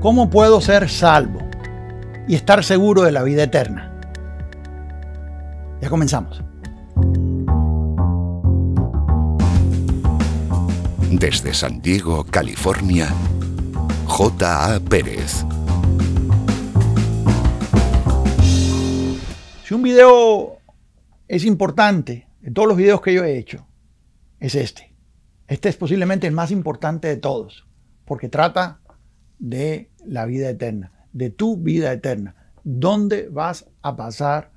¿Cómo puedo ser salvo y estar seguro de la vida eterna? Ya comenzamos. Desde San Diego, California, J.A. Pérez. Si un video es importante, de todos los videos que yo he hecho, es este. Este es posiblemente el más importante de todos, porque trata de la vida eterna, de tu vida eterna, dónde vas a pasar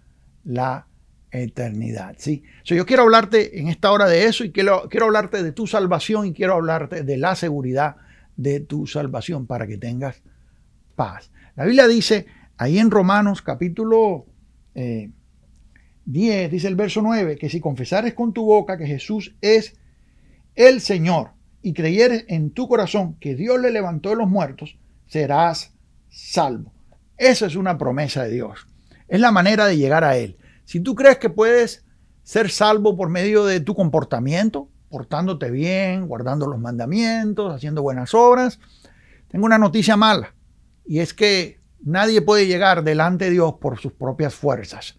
la eternidad. ¿sí? yo quiero hablarte en esta hora de eso y quiero, quiero hablarte de tu salvación y quiero hablarte de la seguridad de tu salvación para que tengas paz. La Biblia dice ahí en Romanos capítulo 10, eh, dice el verso 9, que si confesares con tu boca que Jesús es el Señor y creyeres en tu corazón que Dios le levantó de los muertos, serás salvo. Esa es una promesa de Dios. Es la manera de llegar a Él. Si tú crees que puedes ser salvo por medio de tu comportamiento, portándote bien, guardando los mandamientos, haciendo buenas obras, tengo una noticia mala. Y es que nadie puede llegar delante de Dios por sus propias fuerzas.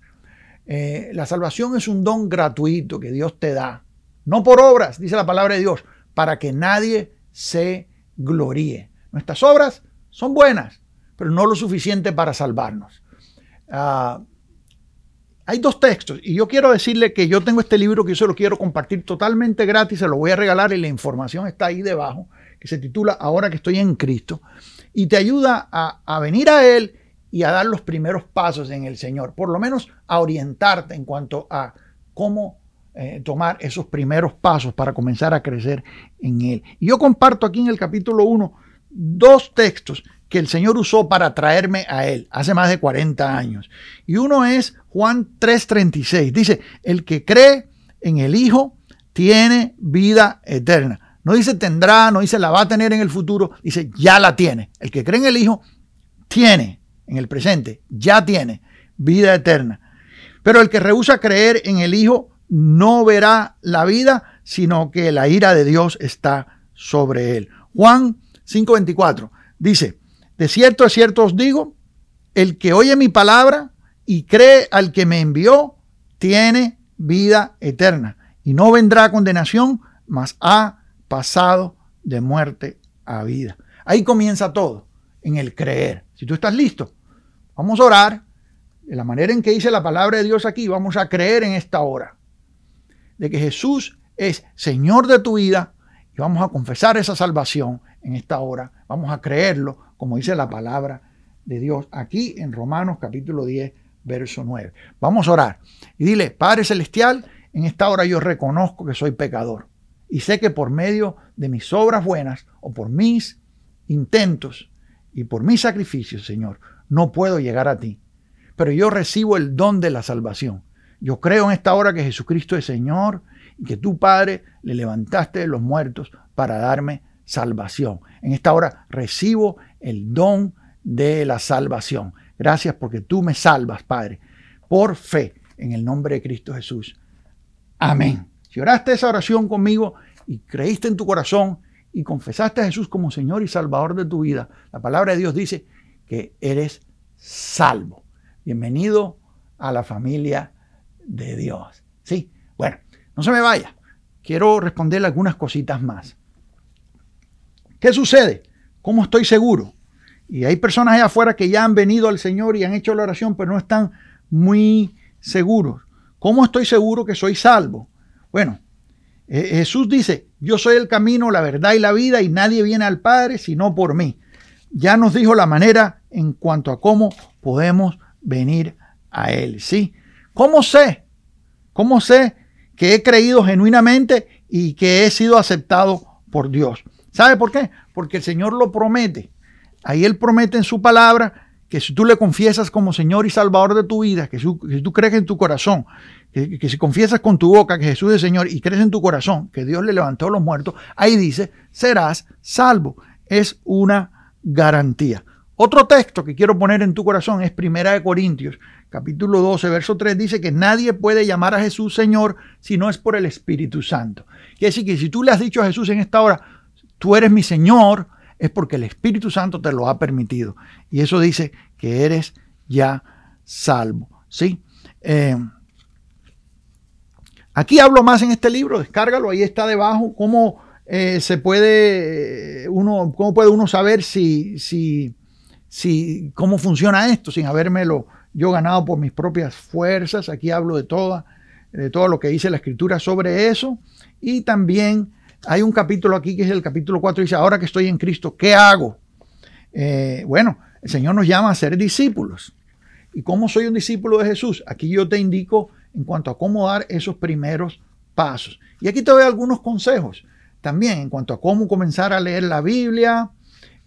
Eh, la salvación es un don gratuito que Dios te da. No por obras, dice la palabra de Dios, para que nadie se gloríe. Nuestras obras son buenas, pero no lo suficiente para salvarnos. Ah, hay dos textos y yo quiero decirle que yo tengo este libro que yo se lo quiero compartir totalmente gratis, se lo voy a regalar y la información está ahí debajo, que se titula Ahora que estoy en Cristo, y te ayuda a, a venir a Él y a dar los primeros pasos en el Señor, por lo menos a orientarte en cuanto a cómo eh, tomar esos primeros pasos para comenzar a crecer en Él. Y yo comparto aquí en el capítulo 1 dos textos que el Señor usó para traerme a Él hace más de 40 años. Y uno es Juan 3:36. Dice, el que cree en el Hijo tiene vida eterna. No dice tendrá, no dice la va a tener en el futuro, dice ya la tiene. El que cree en el Hijo tiene en el presente, ya tiene vida eterna. Pero el que rehúsa creer en el Hijo no verá la vida, sino que la ira de Dios está sobre él. Juan 5:24 dice, de cierto, es cierto os digo, el que oye mi palabra y cree al que me envió, tiene vida eterna y no vendrá condenación, mas ha pasado de muerte a vida. Ahí comienza todo, en el creer. Si tú estás listo, vamos a orar. De la manera en que dice la palabra de Dios aquí, vamos a creer en esta hora de que Jesús es Señor de tu vida y vamos a confesar esa salvación en esta hora. Vamos a creerlo, como dice la palabra de Dios aquí en Romanos capítulo 10, verso 9. Vamos a orar y dile, Padre Celestial, en esta hora yo reconozco que soy pecador y sé que por medio de mis obras buenas o por mis intentos y por mis sacrificios, Señor, no puedo llegar a ti. Pero yo recibo el don de la salvación yo creo en esta hora que Jesucristo es Señor y que tu Padre, le levantaste de los muertos para darme salvación. En esta hora recibo el don de la salvación. Gracias porque tú me salvas, Padre, por fe en el nombre de Cristo Jesús. Amén. Si oraste esa oración conmigo y creíste en tu corazón y confesaste a Jesús como Señor y Salvador de tu vida, la palabra de Dios dice que eres salvo. Bienvenido a la familia de Dios. Sí, bueno, no se me vaya. Quiero responderle algunas cositas más. ¿Qué sucede? ¿Cómo estoy seguro? Y hay personas allá afuera que ya han venido al Señor y han hecho la oración, pero no están muy seguros. ¿Cómo estoy seguro que soy salvo? Bueno, eh, Jesús dice, yo soy el camino, la verdad y la vida y nadie viene al Padre sino por mí. Ya nos dijo la manera en cuanto a cómo podemos venir a Él. Sí, ¿Cómo sé? ¿Cómo sé que he creído genuinamente y que he sido aceptado por Dios? ¿Sabe por qué? Porque el Señor lo promete. Ahí Él promete en su palabra que si tú le confiesas como Señor y Salvador de tu vida, que si, tú crees en tu corazón, que, que, si confiesas con tu boca que Jesús es Señor y crees en tu corazón que Dios le levantó a los muertos, ahí dice, serás salvo. Es una garantía. Otro texto que quiero poner en tu corazón es Primera de Corintios, capítulo 12, verso 3 dice que nadie puede llamar a Jesús Señor si no es por el Espíritu Santo. Quiere decir que si tú le has dicho a Jesús en esta hora, tú eres mi Señor, es porque el Espíritu Santo te lo ha permitido. Y eso dice que eres ya salvo. ¿sí? Eh, aquí hablo más en este libro, descárgalo, ahí está debajo, cómo eh, se puede eh, uno, cómo puede uno saber si, si si, cómo funciona esto sin habérmelo yo ganado por mis propias fuerzas. Aquí hablo de, toda, de todo lo que dice la escritura sobre eso. Y también hay un capítulo aquí que es el capítulo 4, dice, ahora que estoy en Cristo, ¿qué hago? Eh, bueno, el Señor nos llama a ser discípulos. ¿Y cómo soy un discípulo de Jesús? Aquí yo te indico en cuanto a cómo dar esos primeros pasos. Y aquí te doy algunos consejos también en cuanto a cómo comenzar a leer la Biblia,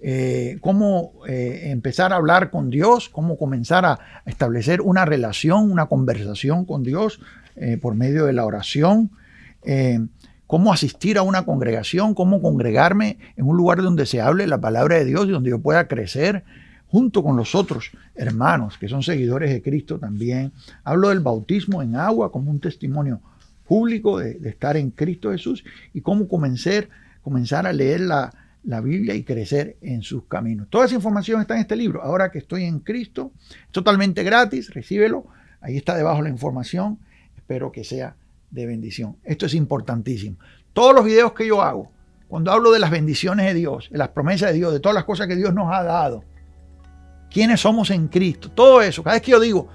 eh, cómo eh, empezar a hablar con Dios, cómo comenzar a establecer una relación, una conversación con Dios eh, por medio de la oración, cómo asistir a una congregación, cómo congregarme en un lugar donde se hable la palabra de Dios y donde yo pueda crecer junto con los otros hermanos que son seguidores de Cristo también. Hablo del bautismo en agua como un testimonio público de, estar en Cristo Jesús y cómo comenzar, comenzar a leer la, la Biblia y crecer en sus caminos. Toda esa información está en este libro. Ahora que estoy en Cristo, totalmente gratis, recíbelo. Ahí está debajo la información. Espero que sea de bendición. Esto es importantísimo. Todos los videos que yo hago, cuando hablo de las bendiciones de Dios, de las promesas de Dios, de todas las cosas que Dios nos ha dado, quiénes somos en Cristo, todo eso, cada vez que yo digo,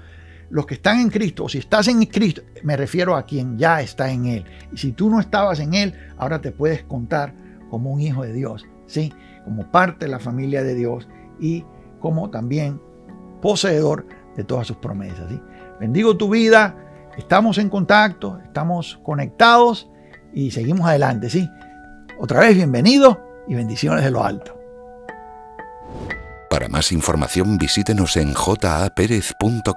los que están en Cristo, o si estás en Cristo, me refiero a quien ya está en Él. Y si tú no estabas en Él, ahora te puedes contar como un hijo de Dios, como parte de la familia de Dios y como también poseedor de todas sus promesas. Bendigo tu vida, estamos en contacto, estamos conectados y seguimos adelante. Otra vez, bienvenido y bendiciones de lo alto. Para más información visítenos en japerez.com.